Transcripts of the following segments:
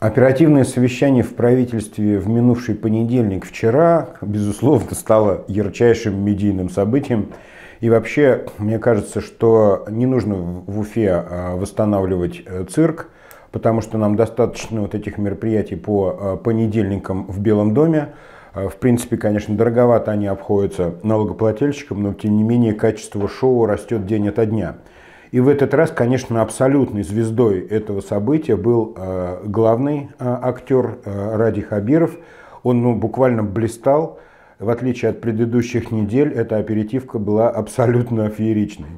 Оперативное совещание в правительстве в минувший понедельник вчера, безусловно, стало ярчайшим медийным событием и вообще, мне кажется, что не нужно в Уфе а, восстанавливать э, цирк, потому что нам достаточно вот этих мероприятий по а, понедельникам в Белом доме. А, в принципе, конечно, дороговато они обходятся налогоплательщикам, но тем не менее качество шоу растет день ото дня. И в этот раз, конечно, абсолютной звездой этого события был главный актер Ради Хабиров. Он ну, буквально блистал в отличие от предыдущих недель, эта аперитивка была абсолютно фееричной.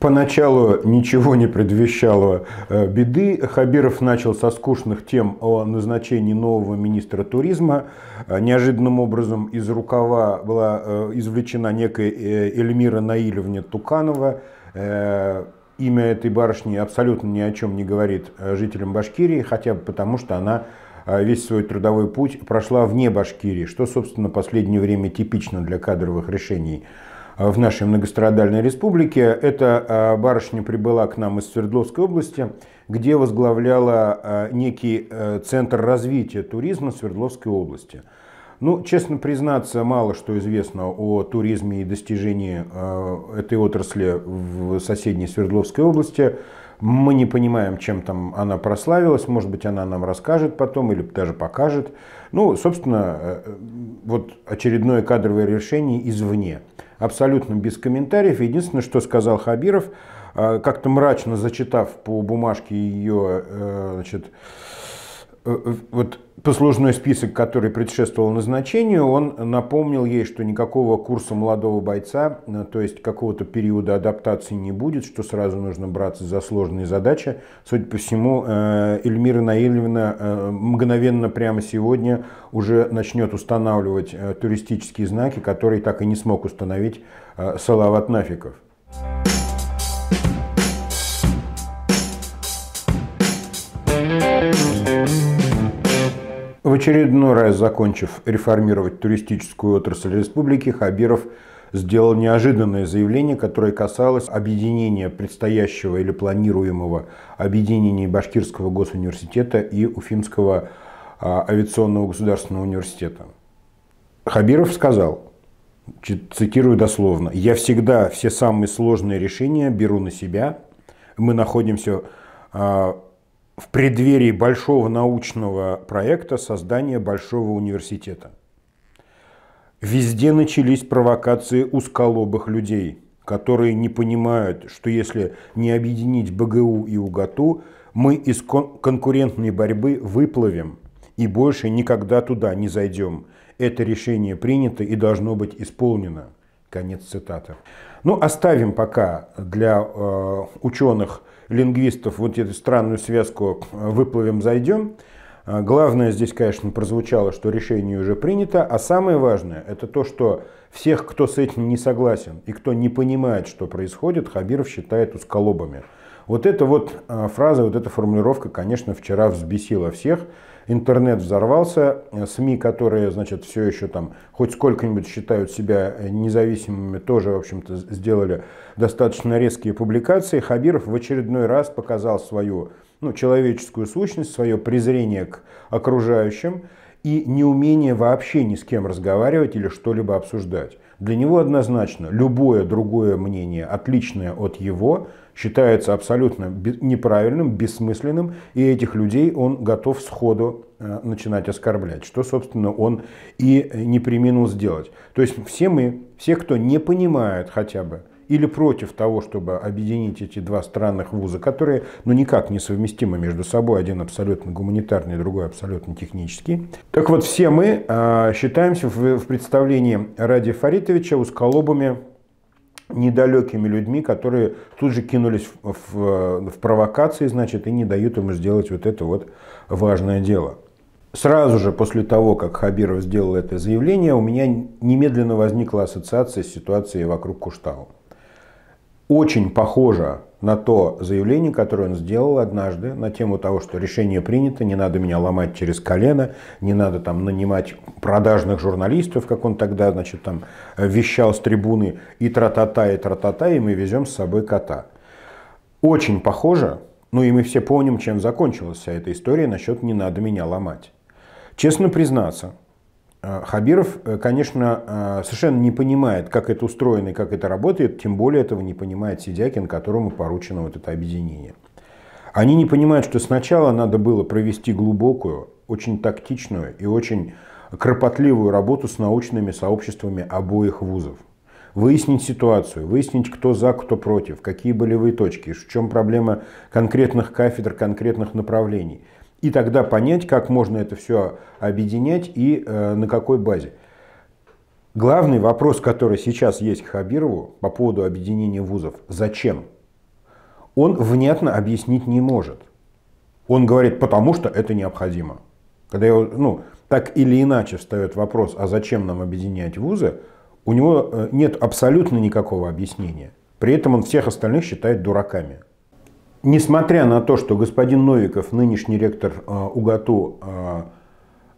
Поначалу ничего не предвещало э, беды. Хабиров начал со скучных тем о назначении нового министра туризма. Э, неожиданным образом из рукава была э, извлечена некая Эльмира Наилевна Туканова. Имя этой барышни абсолютно ни о чем не говорит жителям Башкирии, хотя бы потому, что она а, весь свой трудовой путь прошла вне Башкирии, что, собственно, в последнее время типично для кадровых решений а, в нашей многострадальной республике. Эта а, барышня прибыла к нам из Свердловской области, где возглавляла некий центр развития туризма Свердловской области. Ну, честно признаться, мало что известно о туризме и достижении этой отрасли в соседней Свердловской области. Мы не понимаем, чем там она прославилась. Может быть, она нам расскажет потом или даже покажет. Ну, собственно, э, э, вот очередное кадровое решение извне. Абсолютно без комментариев. Единственное, что сказал Хабиров, э, как-то мрачно зачитав по бумажке ее значит, Э, э, вот послужной список, который предшествовал назначению, он напомнил ей, что никакого курса молодого бойца, э, то есть какого-то периода адаптации не будет, что сразу нужно браться за сложные задачи. Судя по всему, Эльмира Наильевна мгновенно прямо сегодня уже начнет устанавливать туристические знаки, которые так и не смог установить Салават Нафиков. Thank В очередной раз, закончив реформировать туристическую отрасль республики, Хабиров сделал неожиданное заявление, которое касалось объединения предстоящего или планируемого объединения Башкирского госуниверситета и Уфимского а, авиационного государственного университета. Хабиров сказал, цитирую дословно, «Я всегда все самые сложные решения беру на себя. Мы находимся а, в преддверии большого научного проекта создания большого университета. Везде начались провокации узколобых людей, которые не понимают, что если не объединить БГУ и УГАТУ, мы из кон конкурентной борьбы выплывем и больше никогда туда не зайдем. Это решение принято и должно быть исполнено. Конец цитаты. Ну, оставим пока для э, ученых лингвистов вот эту странную связку «выплывем, зайдем», а, Главное здесь, конечно, прозвучало, что решение уже принято, а самое важное – это то, что всех, кто с этим не согласен и кто не понимает, что происходит, Хабиров считает усколобами. Вот эта вот э, фраза, вот эта формулировка, конечно, вчера взбесила всех. Интернет взорвался, СМИ, которые, значит, все еще там хоть сколько-нибудь считают себя э, независимыми, тоже, в общем-то, сделали достаточно резкие публикации. Хабиров в очередной раз показал свою ну, человеческую сущность, свое презрение к окружающим и неумение вообще ни с кем разговаривать или что-либо обсуждать. Для него однозначно любое другое мнение, отличное от его, считается абсолютно неправильным, бессмысленным, и этих людей он готов сходу э, начинать оскорблять, что, собственно, он и э, не применил сделать. То есть все мы, все, кто не понимает хотя бы, или против того, чтобы объединить эти два странных вуза, которые ну, никак не совместимы между собой, один абсолютно гуманитарный, другой абсолютно технический. Так вот, все мы э, считаемся в, в представлении Ради Фаритовича усколобами недалекими людьми, которые тут же кинулись в, в, в провокации, значит, и не дают ему сделать вот это вот важное дело. Сразу же после того, как Хабиров сделал это заявление, у меня немедленно возникла ассоциация с ситуацией вокруг Куштау очень похоже на то заявление, которое он сделал однажды на тему того, что решение принято, не надо меня ломать через колено, не надо там нанимать продажных журналистов, как он тогда, значит, там вещал с трибуны и тра-та-та, и тра-та-та, и мы везем с собой кота. Очень похоже, ну и мы все помним, чем закончилась вся эта история насчет «не надо меня ломать». Честно признаться, Э, Хабиров, э, конечно, э, совершенно не понимает, как это устроено и как это работает, тем более этого не понимает Сидякин, которому поручено вот это объединение. Они не понимают, что сначала надо было провести глубокую, очень тактичную и очень кропотливую работу с научными сообществами обоих вузов. Выяснить ситуацию, выяснить, кто за, кто против, какие болевые точки, в чем проблема конкретных кафедр, конкретных направлений – и тогда понять, как можно это все объединять и э, на какой базе. Главный вопрос, который сейчас есть к Хабирову по поводу объединения вузов, зачем? Он внятно объяснить не может. Он говорит, потому что это необходимо. Когда его, ну, так или иначе встает вопрос, а зачем нам объединять вузы, у него э, нет абсолютно никакого объяснения. При этом он всех остальных считает дураками несмотря на то, что господин Новиков, нынешний ректор э, УГАТУ, э,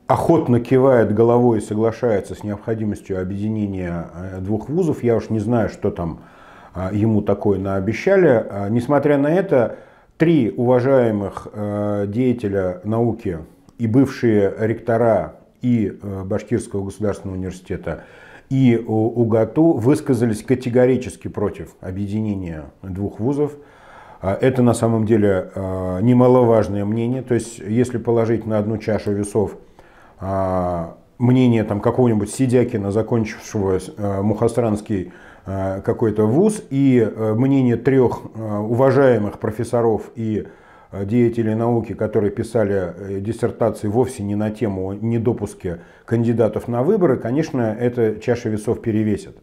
охотно кивает головой и соглашается с необходимостью объединения э, двух вузов, я уж не знаю, что там ему такое наобещали, несмотря на это, три уважаемых деятеля науки и бывшие ректора и Башкирского государственного университета, и УГАТУ высказались категорически против объединения двух вузов – а это на самом деле а, немаловажное мнение. То есть, если положить на одну чашу весов а, мнение там, какого-нибудь Сидякина, закончившего Мухостранский какой-то вуз, и мнение трех уважаемых профессоров и деятелей науки, которые писали э, диссертации вовсе не на тему недопуска кандидатов на выборы, конечно, эта чаша весов перевесит.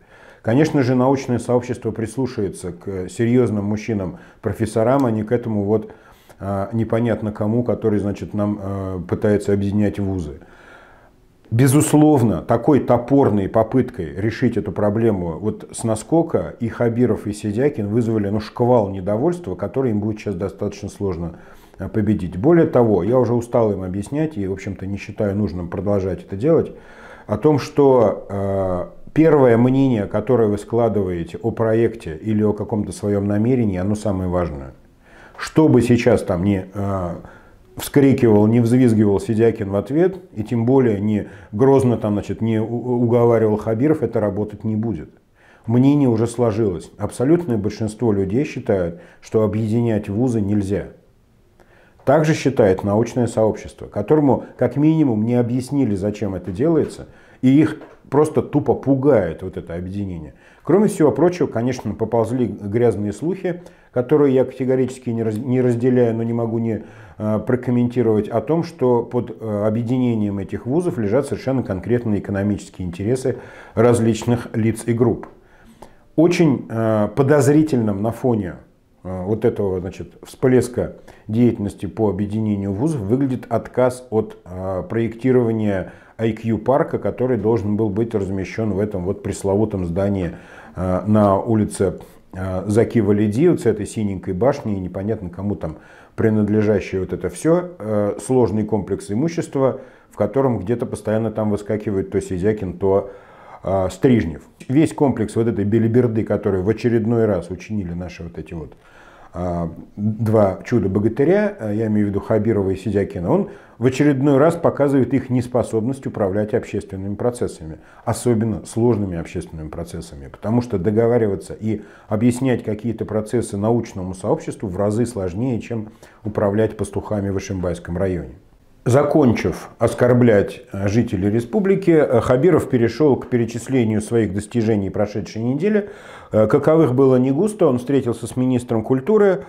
Конечно же, научное сообщество прислушается к серьезным мужчинам-профессорам, а не к этому вот а, непонятно кому, который, значит, нам а, пытается объединять вузы. Безусловно, такой топорной попыткой решить эту проблему вот с наскока и Хабиров, и Сидякин вызвали ну, шквал недовольства, который им будет сейчас достаточно сложно а, победить. Более того, я уже устал им объяснять и, в общем-то, не считаю нужным продолжать это делать, о том, что первое мнение, которое вы складываете о проекте или о каком-то своем намерении, оно самое важное. Что бы сейчас там не э, вскрикивал, не взвизгивал Сидякин в ответ, и тем более не грозно там, значит, не уговаривал Хабиров, это работать не будет. Мнение уже сложилось. Абсолютное большинство людей считают, что объединять вузы нельзя. Также считает научное сообщество, которому как минимум не объяснили, зачем это делается – и их просто тупо пугает вот это объединение. Кроме всего прочего, конечно, поползли грязные слухи, которые я категорически не, разделяю, но не могу не э, прокомментировать, о том, что под э, объединением этих вузов лежат совершенно конкретные экономические интересы различных лиц и групп. Очень э, подозрительным на фоне вот этого значит, всплеска деятельности по объединению вузов выглядит отказ от проектирования IQ парка, который должен был быть размещен в этом вот пресловутом здании э, на улице э, Заки Валидиев с этой синенькой башней, непонятно кому там принадлежащее вот это все, э, сложный комплекс имущества, в котором где-то постоянно там выскакивает то Сизякин, то Стрижнев. Весь комплекс вот этой белиберды, которую в очередной раз учинили наши вот эти вот а, два чуда-богатыря, а, я имею в виду Хабирова и Сидякина, он в очередной раз показывает их неспособность управлять общественными процессами, особенно сложными общественными процессами, потому что договариваться и объяснять какие-то процессы научному сообществу в разы сложнее, чем управлять пастухами в Ишимбайском районе. Закончив оскорблять э, жителей республики, э, Хабиров перешел к перечислению своих достижений прошедшей недели. Э, каковых было не густо, он встретился с министром культуры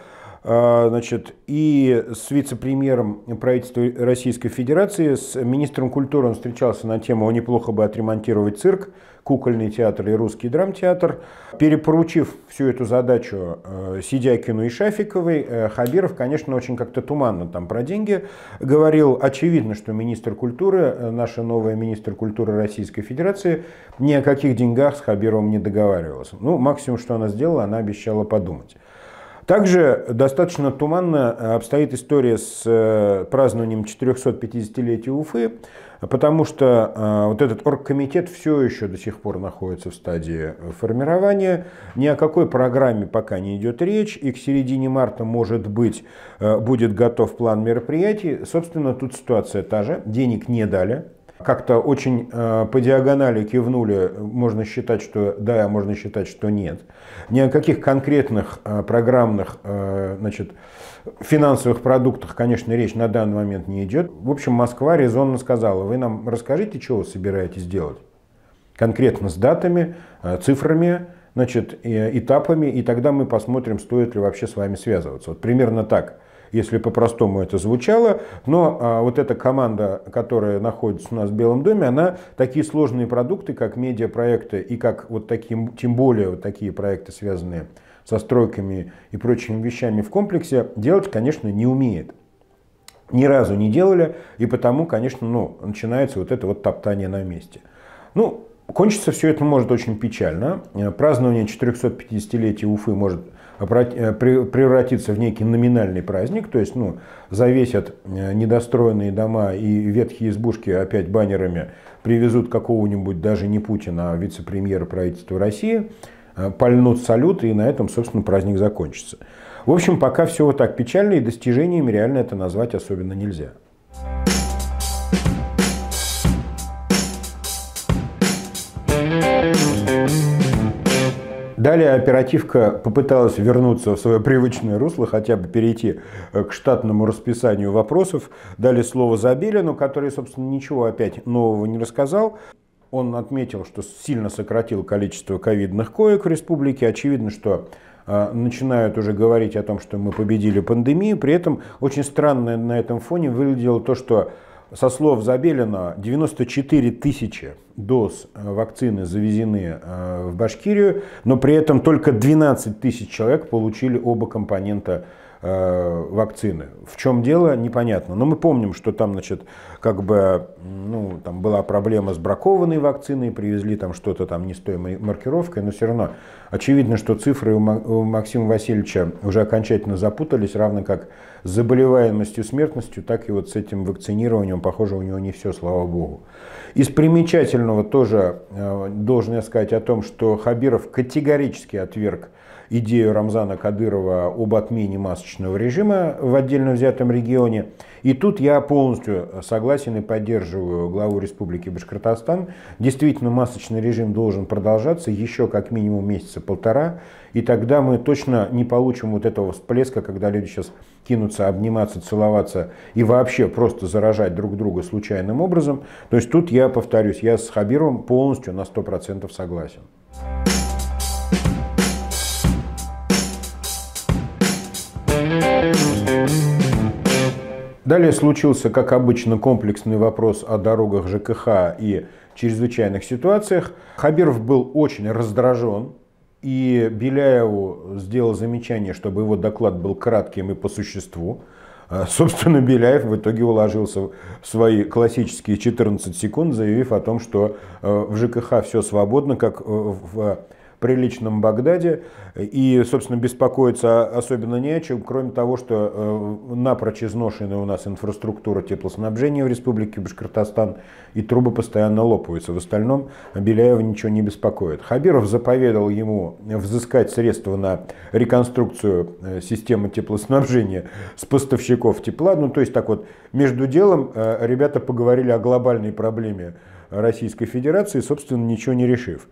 а, значит, и с вице-премьером правительства Российской Федерации, с министром культуры он встречался на тему «О, «А неплохо бы отремонтировать цирк, кукольный театр и русский драмтеатр». Перепоручив всю эту задачу э, Сидякину и Шафиковой, э, Хабиров, конечно, очень как-то туманно там про деньги говорил. Очевидно, что министр культуры, э, наша новая министр культуры Российской Федерации, ни о каких деньгах с Хабировым не договаривалась. Ну, максимум, что она сделала, она обещала подумать. Также достаточно туманно э, обстоит история с э, празднованием 450-летия Уфы, потому что э, вот этот оргкомитет все еще до сих пор находится в стадии формирования. Ни о какой программе пока не идет речь, и к середине марта, может быть, будет готов план мероприятий. Собственно, тут ситуация та же. Денег не дали, как-то очень э, по диагонали кивнули, можно считать, что да, а можно считать, что нет. Ни о каких конкретных э, программных э, значит, финансовых продуктах, конечно, речь на данный момент не идет. В общем, Москва резонно сказала, вы нам расскажите, что вы собираетесь делать. Конкретно с датами, э, цифрами, значит, этапами, и тогда мы посмотрим, стоит ли вообще с вами связываться. Вот примерно так – если по-простому это звучало. Но а, вот эта команда, которая находится у нас в Белом доме, она такие сложные продукты, как медиапроекты и как вот такие, тем более вот такие проекты, связанные со стройками и прочими вещами в комплексе, делать, конечно, не умеет ни разу не делали, и потому, конечно, ну, начинается вот это вот топтание на месте. Ну, кончится все это может очень печально. Э, празднование 450-летия Уфы может Э, превратится в некий номинальный праздник, то есть ну, завесят э, недостроенные дома и ветхие избушки опять баннерами, привезут какого-нибудь даже не Путина, а вице-премьера правительства России, э, пальнут салют, и на этом, собственно, праздник закончится. В общем, пока все вот так печально, и достижениями реально это назвать особенно нельзя. Далее оперативка попыталась вернуться в свое привычное русло, хотя бы перейти э, к штатному расписанию вопросов. Дали слово Забелину, который, собственно, ничего опять нового не рассказал. Он отметил, что сильно сократил количество ковидных коек в республике. Очевидно, что э, начинают уже говорить о том, что мы победили пандемию. При этом очень странно на этом фоне выглядело то, что со слов Забелина, 94 тысячи доз э, вакцины завезены э, в Башкирию, но при этом только 12 тысяч человек получили оба компонента вакцины Э, вакцины. В чем дело, непонятно. Но мы помним, что там, значит, как бы, ну, там была проблема с бракованной вакциной, привезли там что-то там не с той маркировкой, но все равно очевидно, что цифры у Максима Васильевича уже окончательно запутались, равно как с заболеваемостью, смертностью, так и вот с этим вакцинированием, похоже, у него не все, слава богу. Из примечательного тоже э, должен я сказать о том, что Хабиров категорически отверг идею Рамзана Кадырова об отмене масочного режима в отдельно взятом регионе. И тут я полностью согласен и поддерживаю главу Республики Башкортостан. Действительно, масочный режим должен продолжаться еще как минимум месяца полтора, и тогда мы точно не получим вот этого всплеска, когда люди сейчас кинутся обниматься, целоваться и вообще просто заражать друг друга случайным образом. То есть тут я повторюсь, я с Хабировым полностью на 100% согласен. Далее случился, как обычно, комплексный вопрос о дорогах ЖКХ и чрезвычайных ситуациях. Хабиров был очень раздражен, и Беляеву сделал замечание, чтобы его доклад был кратким и по существу. А, собственно, Беляев в итоге уложился в свои классические 14 секунд, заявив о том, что э, в ЖКХ все свободно, как э, в приличном Багдаде. И, собственно, беспокоиться особенно не о чем, кроме того, что э, напрочь изношена у нас инфраструктура теплоснабжения в республике Башкортостан, и трубы постоянно лопаются. В остальном Беляева ничего не беспокоит. Хабиров заповедал ему взыскать средства на реконструкцию э, системы теплоснабжения с поставщиков тепла. Ну, то есть так вот, между делом э, ребята поговорили о глобальной проблеме Российской Федерации, собственно, ничего не решив.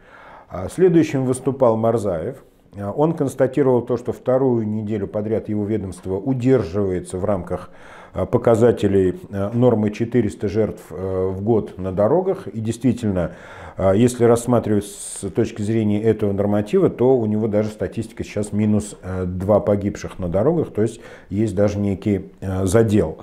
А следующим выступал Марзаев. А он констатировал то, что вторую неделю подряд его ведомство удерживается в рамках а, показателей нормы 400 жертв в год на дорогах. И действительно, если рассматривать с точки зрения этого норматива, то у него даже статистика сейчас минус 2 погибших на дорогах, то есть есть даже некий задел.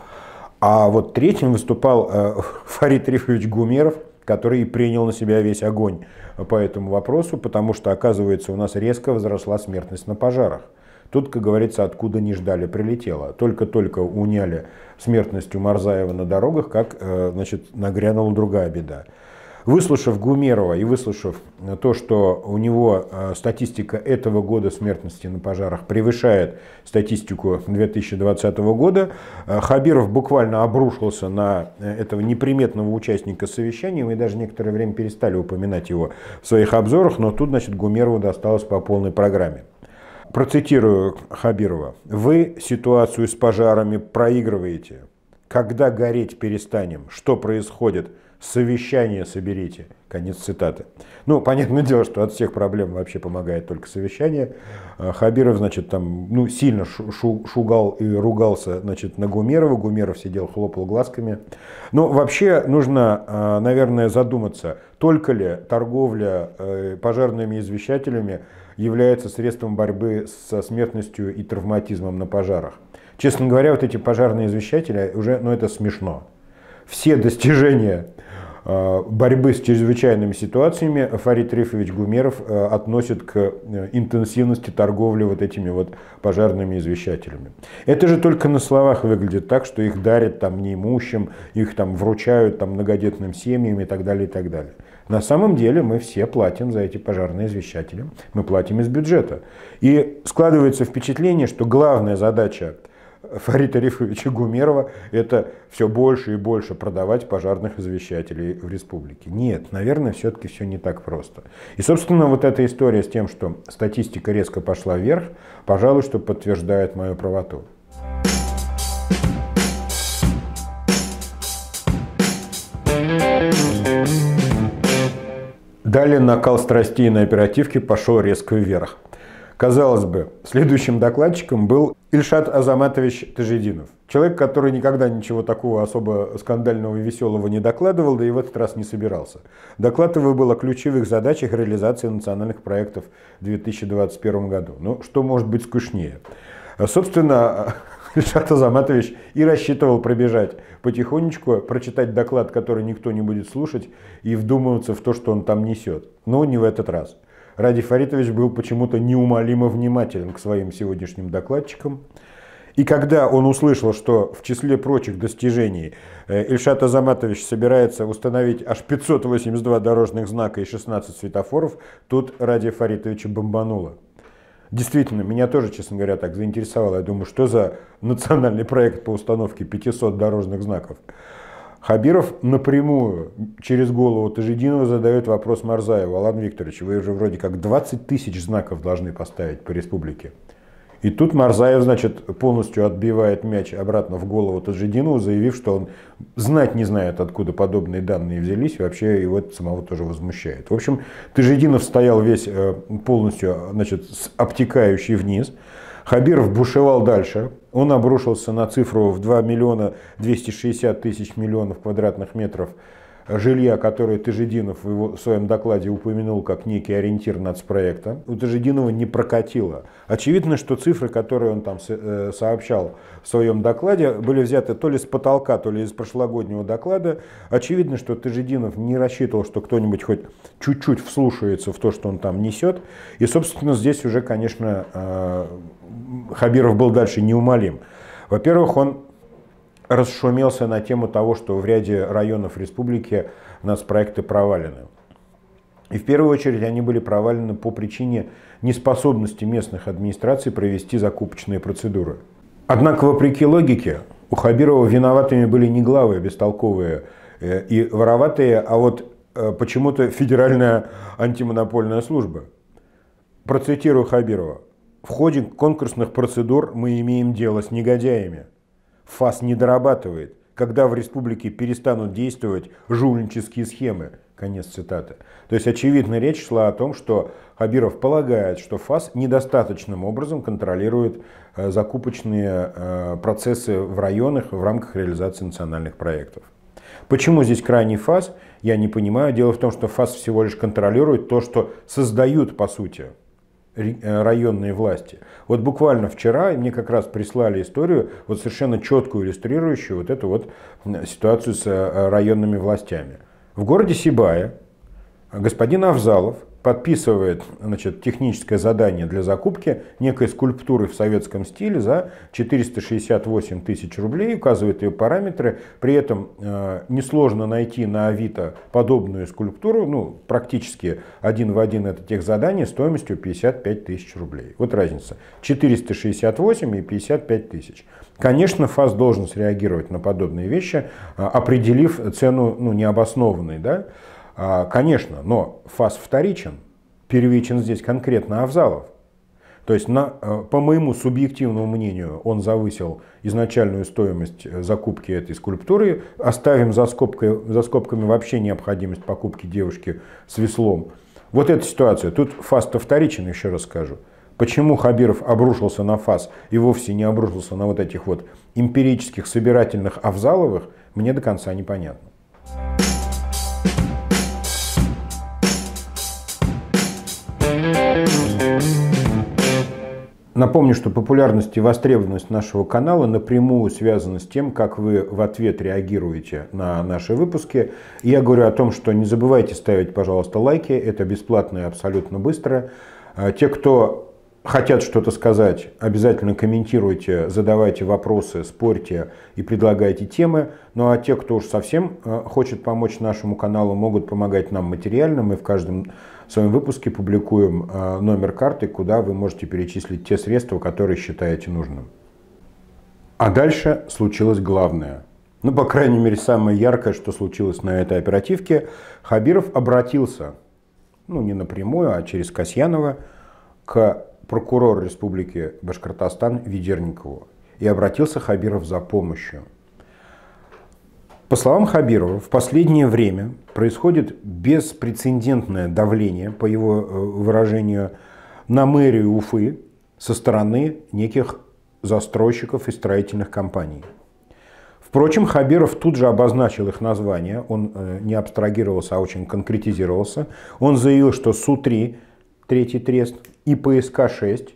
А вот третьим выступал Фарид Рифович Гумеров – который принял на себя весь огонь по этому вопросу, потому что, оказывается, у нас резко возросла смертность на пожарах. Тут, как говорится, откуда не ждали, прилетело. Только-только уняли смертность у Марзаева на дорогах, как э, значит, нагрянула другая беда. Выслушав Гумерова и выслушав э, то, что у него э, статистика этого года смертности на пожарах превышает статистику 2020 года, э, Хабиров буквально обрушился на этого неприметного участника совещания. Мы даже некоторое время перестали упоминать его в своих обзорах, но тут значит, Гумерову досталось по полной программе. Процитирую Хабирова. «Вы ситуацию с пожарами проигрываете. Когда гореть перестанем? Что происходит? совещание соберите. Конец цитаты. Ну, понятное дело, что от всех проблем вообще помогает только совещание. А Хабиров, значит, там, ну, сильно шу шугал и ругался, значит, на Гумерова. Гумеров сидел, хлопал глазками. Но ну, вообще нужно, а, наверное, задуматься, только ли торговля э, пожарными извещателями является средством борьбы со смертностью и травматизмом на пожарах. Честно говоря, вот эти пожарные извещатели уже, ну, это смешно все достижения Э, борьбы с чрезвычайными ситуациями Фарид Рифович Гумеров э, относит к э, интенсивности торговли вот этими вот пожарными извещателями. Это же только на словах выглядит так, что их дарят там неимущим, их там вручают там многодетным семьям и так далее, и так далее. На самом деле мы все платим за эти пожарные извещатели, мы платим из бюджета. И складывается впечатление, что главная задача Фарита Рифовича Гумерова это все больше и больше продавать пожарных извещателей в республике. Нет, наверное, все-таки все не так просто. И, собственно, вот эта история с тем, что статистика резко пошла вверх, пожалуй, что подтверждает мою правоту. Далее накал страстей на оперативке пошел резко вверх. Казалось бы, следующим докладчиком был Ильшат Азаматович Тажидинов. Человек, который никогда ничего такого особо скандального и веселого не докладывал, да и в этот раз не собирался. Доклад его был о ключевых задачах реализации национальных проектов в 2021 году. Ну, что может быть скучнее? Собственно, Ильшат Азаматович и рассчитывал пробежать потихонечку, прочитать доклад, который никто не будет слушать, и вдумываться в то, что он там несет. Но не в этот раз. Ради Фаритович был почему-то неумолимо внимателен к своим сегодняшним докладчикам. И когда он услышал, что в числе прочих достижений э, Ильшат Азаматович собирается установить аж 582 дорожных знака и 16 светофоров, тут Ради Фаритовича бомбануло. Действительно, меня тоже, честно говоря, так заинтересовало. Я думаю, что за национальный проект по установке 500 дорожных знаков. Хабиров напрямую через голову Тажидинова задает вопрос Марзаеву. Алан Викторович, вы уже вроде как 20 тысяч знаков должны поставить по республике. И тут Марзаев, значит, полностью отбивает мяч обратно в голову Таджидинову, заявив, что он знать не знает, откуда подобные данные взялись, и вообще его это самого тоже возмущает. В общем, Таджидинов стоял весь э, полностью, значит, обтекающий вниз. Хабиров бушевал дальше, он обрушился на цифру в 2 миллиона 260 тысяч миллионов квадратных метров жилья, которое Тажидинов в, его, в своем докладе упомянул как некий ориентир нацпроекта, у Тажидинова не прокатило. Очевидно, что цифры, которые он там э, сообщал в своем докладе, были взяты то ли с потолка, то ли из прошлогоднего доклада. Очевидно, что Тажидинов не рассчитывал, что кто-нибудь хоть чуть-чуть вслушается в то, что он там несет. И, собственно, здесь уже, конечно, э, Хабиров был дальше неумолим. Во-первых, он расшумелся на тему того, что в ряде районов республики у нас проекты провалены. И в первую очередь они были провалены по причине неспособности местных администраций провести закупочные процедуры. Однако, вопреки логике, у Хабирова виноватыми были не главы бестолковые э, и вороватые, а вот э, почему-то Федеральная антимонопольная служба. Процитирую Хабирова. В ходе конкурсных процедур мы имеем дело с негодяями. ФАС не дорабатывает, когда в республике перестанут действовать жульнические схемы. Конец цитаты. То есть, очевидно, речь шла о том, что Хабиров полагает, что ФАС недостаточным образом контролирует э, закупочные э, процессы в районах в рамках реализации национальных проектов. Почему здесь крайний ФАС, я не понимаю. Дело в том, что ФАС всего лишь контролирует то, что создают, по сути, Э, районные власти. Вот буквально вчера мне как раз прислали историю, вот совершенно четкую иллюстрирующую вот эту вот ситуацию с э, районными властями. В городе Сибая господин Авзалов – подписывает значит, техническое задание для закупки некой скульптуры в советском стиле за 468 тысяч рублей, указывает ее параметры. При этом э, несложно найти на Авито подобную скульптуру, ну, практически один в один это тех задание стоимостью 55 тысяч рублей. Вот разница. 468 и 55 тысяч. Конечно, ФАС должен среагировать на подобные вещи, а, определив цену ну, необоснованной. Да? А, конечно, но фас вторичен, первичен здесь конкретно Авзалов. То есть, на, э, по моему субъективному мнению, он завысил изначальную стоимость э, закупки этой скульптуры. Оставим за, скобкой, за скобками вообще необходимость покупки девушки с веслом. Вот эта ситуация. Тут фас-то вторичен, еще раз скажу. Почему Хабиров обрушился на фас и вовсе не обрушился на вот этих вот эмпирических собирательных Авзаловых, мне до конца непонятно. Напомню, что популярность и востребованность нашего канала напрямую связана с тем, как вы в ответ реагируете на наши выпуски. Я говорю о том, что не забывайте ставить, пожалуйста, лайки. Это бесплатно и абсолютно быстро. А те, кто хотят что-то сказать, обязательно комментируйте, задавайте вопросы, спорьте и предлагайте темы. Ну а те, кто уж совсем э, хочет помочь нашему каналу, могут помогать нам материально. Мы в каждом в своем выпуске публикуем э, номер карты, куда вы можете перечислить те средства, которые считаете нужным. А дальше случилось главное. Ну, по крайней мере, самое яркое, что случилось на этой оперативке. Хабиров обратился, ну, не напрямую, а через Касьянова, к прокурору Республики Башкортостан Ведерникову. И обратился Хабиров за помощью. По словам Хабирова, в последнее время происходит беспрецедентное давление, по его э, выражению, на мэрию Уфы со стороны неких застройщиков и строительных компаний. Впрочем, Хабиров тут же обозначил их название, он э, не абстрагировался, а очень конкретизировался. Он заявил, что Су-3, третий трест, и ПСК-6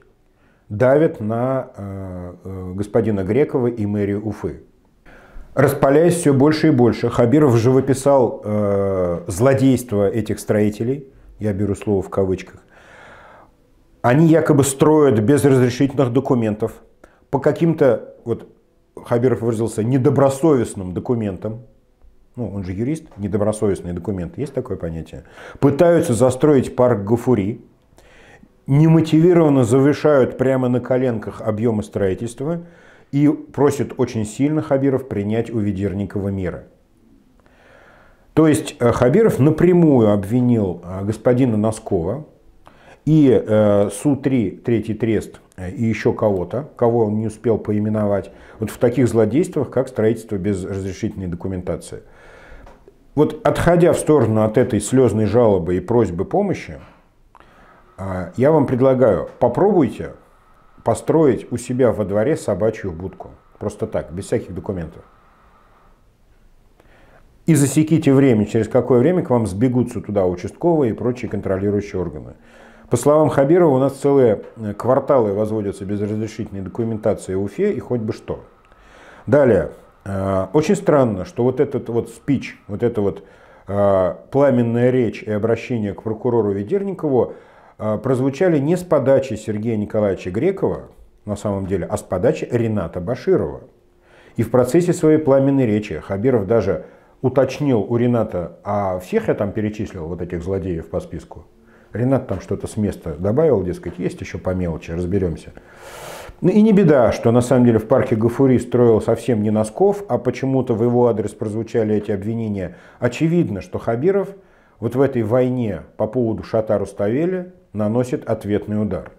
давят на э, господина Грекова и мэрию Уфы распаляясь все больше и больше. Хабиров живописал э, злодейство этих строителей, я беру слово в кавычках. Они якобы строят без разрешительных документов, по каким-то, вот Хабиров выразился, недобросовестным документам, ну, он же юрист, недобросовестные документы, есть такое понятие, пытаются застроить парк Гафури, немотивированно завышают прямо на коленках объемы строительства – и просит очень сильно Хабиров принять у Ведерникова меры. То есть э, Хабиров напрямую обвинил э, господина Носкова и э, Су-3, третий трест, и еще кого-то, кого он не успел поименовать, вот в таких злодействах, как строительство без разрешительной документации. Вот отходя в сторону от этой слезной жалобы и просьбы помощи, я вам предлагаю, попробуйте построить у себя во дворе собачью будку. Просто так, без всяких документов. И засеките время, через какое время к вам сбегутся туда участковые и прочие контролирующие органы. По словам Хабирова, у нас целые э, кварталы возводятся без разрешительной документации в Уфе и хоть бы что. Далее. Э, очень странно, что вот этот вот спич, вот эта вот э, пламенная речь и обращение к прокурору Ведерникову – а, прозвучали не с подачи Сергея Николаевича Грекова, на самом деле, а с подачи Рената Баширова. И в процессе своей пламенной речи Хабиров даже уточнил у Рената, а всех я там перечислил, вот этих злодеев по списку. Ренат там что-то с места добавил, дескать, есть еще по мелочи, разберемся. Ну и не беда, что на самом деле в парке Гафури строил совсем не Носков, а почему-то в его адрес прозвучали эти обвинения. Очевидно, что Хабиров вот в этой войне по поводу Шатару Ставели наносит ответный удар.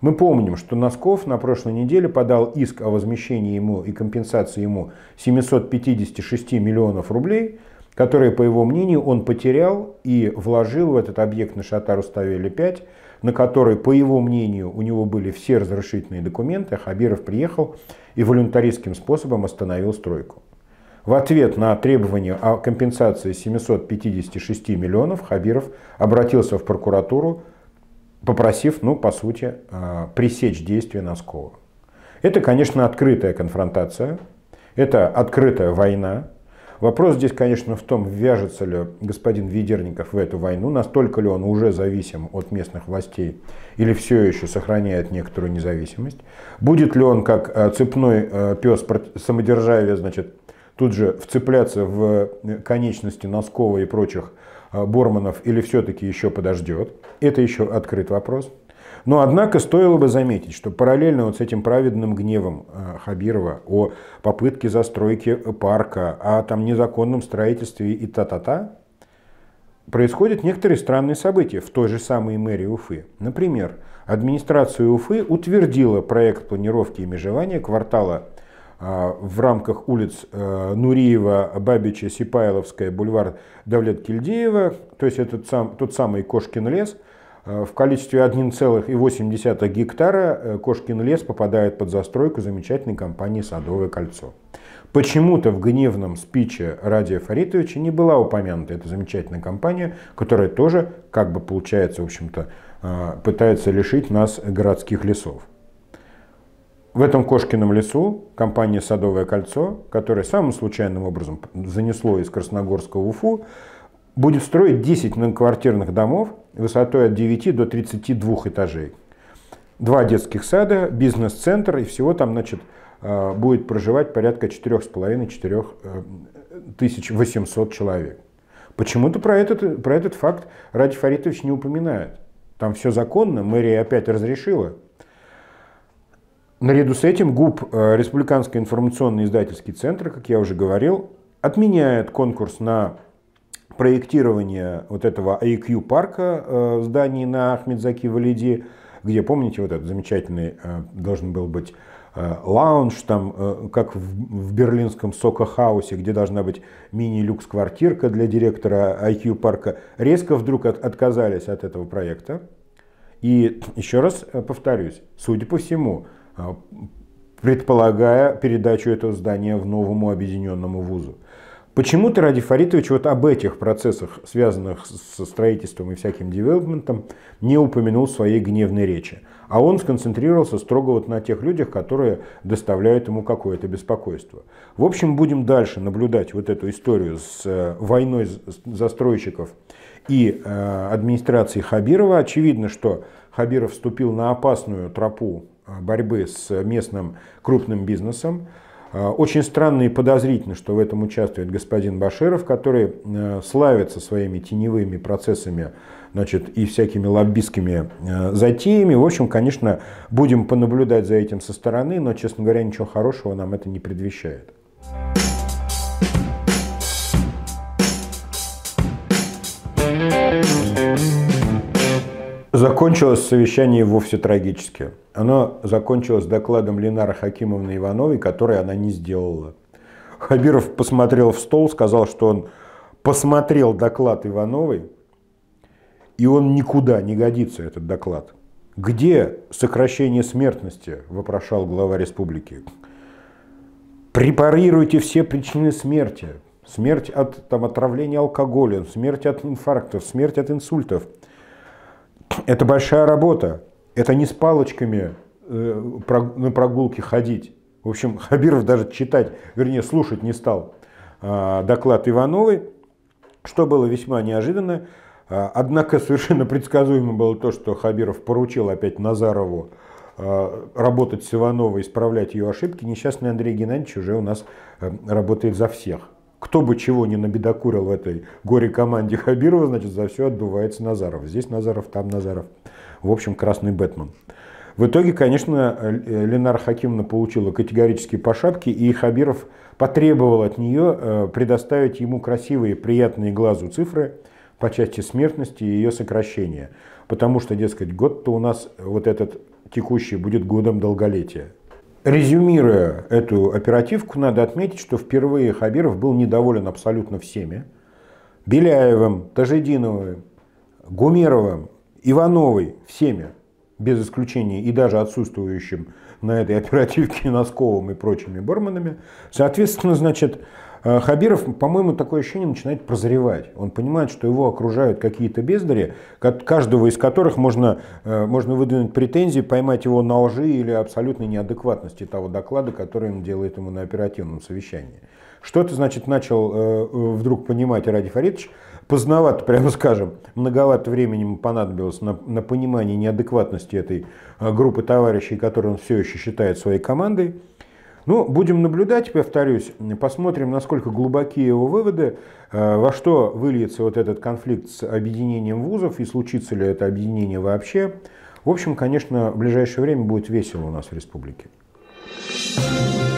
Мы помним, что Носков на прошлой неделе подал иск о возмещении ему и компенсации ему 756 миллионов рублей, которые, по его мнению, он потерял и вложил в этот объект на Шатару Ставели 5, на который, по его мнению, у него были все разрешительные документы, а Хабиров приехал и волюнтаристским способом остановил стройку. В ответ на требование о компенсации 756 миллионов Хабиров обратился в прокуратуру попросив, ну, по сути, э, пресечь действия Носкова. Это, конечно, открытая конфронтация, это открытая война. Вопрос здесь, конечно, в том, вяжется ли господин Ведерников в эту войну, настолько ли он уже зависим от местных властей или все еще сохраняет некоторую независимость. Будет ли он, как э, цепной э, пес самодержавия, значит, тут же вцепляться в конечности Носкова и прочих а, Борманов или все-таки еще подождет. Это еще открыт вопрос. Но, однако, стоило бы заметить, что параллельно вот с этим праведным гневом а, Хабирова о попытке застройки парка, о там незаконном строительстве и та-та-та, происходят некоторые странные события в той же самой мэрии Уфы. Например, администрация Уфы утвердила проект планировки и межевания квартала а, в рамках улиц э, Нуриева, Бабича, Сипайловская, бульвар Давлет Кильдеева, то есть этот сам, тот самый Кошкин лес, э, в количестве 1,8 гектара э, Кошкин лес попадает под застройку замечательной компании «Садовое кольцо». Почему-то в гневном спиче Радия Фаритовича не была упомянута эта замечательная компания, которая тоже, как бы получается, в общем-то, пытается лишить нас городских лесов в этом Кошкином лесу компания «Садовое кольцо», которая самым случайным образом занесло из Красногорска в Уфу, будет строить 10 многоквартирных домов высотой от 9 до 32 этажей. Два детских сада, бизнес-центр, и всего там значит, э, будет проживать порядка 4,5-4800 э, человек. Почему-то про этот, про этот факт Ради Фаритович не упоминает. Там все законно, мэрия опять разрешила – Наряду с этим ГУП, э, Республиканский информационный издательский центр, как я уже говорил, отменяет конкурс на проектирование вот этого AQ парка э, в здании на Ахмедзаки Валиди, где, помните, вот этот замечательный э, должен был быть лаунж, там, как в берлинском соко где должна быть мини-люкс-квартирка для директора IQ парка, резко вдруг отказались от этого проекта. И еще раз повторюсь, судя по всему, а, предполагая передачу этого здания в новому объединенному вузу. Почему-то Ради Фаритович вот об этих процессах, связанных со строительством и всяким девелопментом, не упомянул в своей гневной речи. А он сконцентрировался строго вот на тех людях, которые доставляют ему какое-то беспокойство. В общем, будем дальше наблюдать вот эту историю с э, войной застройщиков и э, администрации Хабирова. Очевидно, что Хабиров вступил на опасную тропу Э, борьбы с местным крупным бизнесом. Э, очень странно и подозрительно, что в этом участвует господин Баширов, который э, славится своими теневыми процессами значит, и всякими лоббистскими затеями. В общем, конечно, будем понаблюдать за этим со стороны, но, честно говоря, ничего хорошего нам это не предвещает. Закончилось совещание вовсе трагически. Оно закончилось докладом Ленары Хакимовны Ивановой, который она не сделала. Хабиров посмотрел в стол, сказал, что он посмотрел доклад Ивановой, и он никуда не годится, этот доклад. «Где сокращение смертности?» – вопрошал глава республики. «Препарируйте все причины смерти. Смерть от там, отравления алкоголем, смерть от инфарктов, смерть от инсультов – это большая работа. Это не с палочками э, на прогулке ходить. В общем, Хабиров даже читать, вернее, слушать не стал а, доклад Ивановой, что было весьма неожиданно. А, однако совершенно предсказуемо было то, что Хабиров поручил опять Назарову а, работать с Ивановой, исправлять ее ошибки. Несчастный Андрей Геннадьевич уже у нас э, работает за всех кто бы чего не набедокурил в этой горе-команде Хабирова, значит, за все отдувается Назаров. Здесь Назаров, там Назаров. В общем, красный Бэтмен. В итоге, конечно, э, Ленар Хакимовна получила категорически по шапке, и Хабиров потребовал от нее э, предоставить ему красивые, приятные глазу цифры по части смертности и ее сокращения. Потому что, дескать, год-то у нас э, вот этот текущий будет годом долголетия. Резюмируя эту оперативку, надо отметить, что впервые Хабиров был недоволен абсолютно всеми. Беляевым, Тажединовым, Гумеровым, Ивановой, всеми, без исключения, и даже отсутствующим на этой оперативке Носковым и прочими борманами. Соответственно, значит, а Хабиров, по-моему, такое ощущение начинает прозревать. Он понимает, что его окружают какие-то бездари, каждого из которых можно, э, можно выдвинуть претензии, поймать его на лжи или абсолютной неадекватности того доклада, который он делает ему на оперативном совещании. что это значит, начал э, вдруг понимать Ради Фаридович, поздновато, прямо скажем, многовато времени ему понадобилось на, на понимание неадекватности этой э, группы товарищей, которую он все еще считает своей командой. Ну, будем наблюдать, повторюсь, посмотрим, насколько глубоки его выводы, э, во что выльется вот этот конфликт с объединением вузов и случится ли это объединение вообще. В общем, конечно, в ближайшее время будет весело у нас в республике. Thank you